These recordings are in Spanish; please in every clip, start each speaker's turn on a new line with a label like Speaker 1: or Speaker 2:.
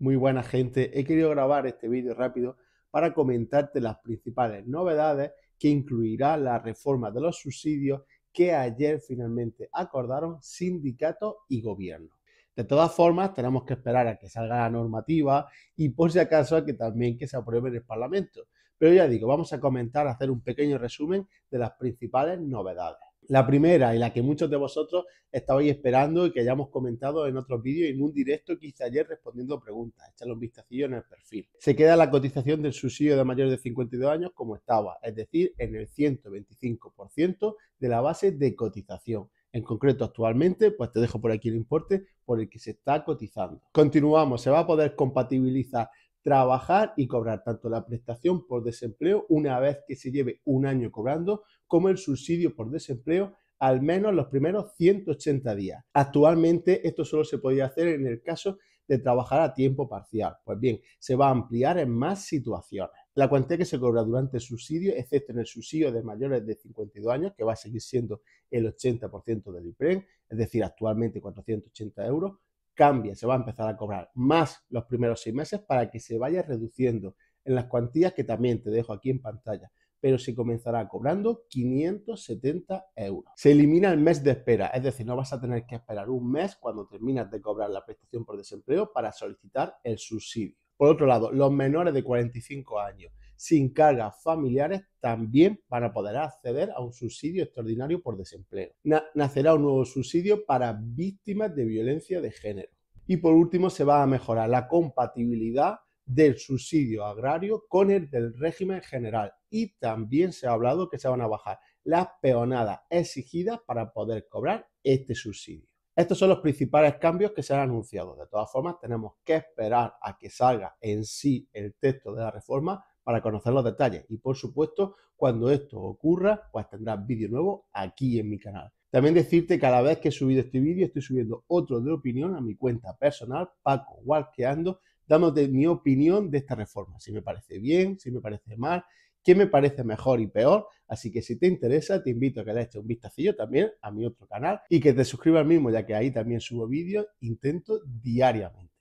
Speaker 1: Muy buena gente, he querido grabar este vídeo rápido para comentarte las principales novedades que incluirá la reforma de los subsidios que ayer finalmente acordaron sindicato y gobierno. De todas formas, tenemos que esperar a que salga la normativa y por si acaso a que también que se apruebe en el Parlamento. Pero ya digo, vamos a comentar, a hacer un pequeño resumen de las principales novedades. La primera y la que muchos de vosotros estabais esperando y que hayamos comentado en otros vídeos y en un directo que hice ayer respondiendo preguntas. Echadle un vistacillo en el perfil. Se queda la cotización del subsidio de mayores de 52 años como estaba, es decir, en el 125% de la base de cotización. En concreto, actualmente, pues te dejo por aquí el importe por el que se está cotizando. Continuamos, se va a poder compatibilizar trabajar y cobrar tanto la prestación por desempleo una vez que se lleve un año cobrando como el subsidio por desempleo al menos los primeros 180 días. Actualmente esto solo se podía hacer en el caso de trabajar a tiempo parcial. Pues bien, se va a ampliar en más situaciones. La cuantía que se cobra durante el subsidio, excepto en el subsidio de mayores de 52 años, que va a seguir siendo el 80% del IPREM, es decir, actualmente 480 euros, cambia, se va a empezar a cobrar más los primeros seis meses para que se vaya reduciendo en las cuantías que también te dejo aquí en pantalla, pero se comenzará cobrando 570 euros. Se elimina el mes de espera, es decir, no vas a tener que esperar un mes cuando terminas de cobrar la prestación por desempleo para solicitar el subsidio. Por otro lado, los menores de 45 años sin cargas familiares también van a poder acceder a un subsidio extraordinario por desempleo. nacerá un nuevo subsidio para víctimas de violencia de género. Y por último, se va a mejorar la compatibilidad del subsidio agrario con el del régimen general. Y también se ha hablado que se van a bajar las peonadas exigidas para poder cobrar este subsidio. Estos son los principales cambios que se han anunciado. De todas formas, tenemos que esperar a que salga en sí el texto de la reforma para conocer los detalles. Y por supuesto, cuando esto ocurra, pues tendrás vídeo nuevo aquí en mi canal. También decirte que cada vez que he subido este vídeo, estoy subiendo otro de opinión a mi cuenta personal, Paco Walkeando, dándote mi opinión de esta reforma. Si me parece bien, si me parece mal, qué me parece mejor y peor. Así que si te interesa, te invito a que le eches un vistacillo también a mi otro canal y que te suscribas al mismo, ya que ahí también subo vídeos, intento diariamente.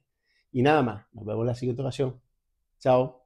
Speaker 1: Y nada más, nos vemos en la siguiente ocasión. Chao.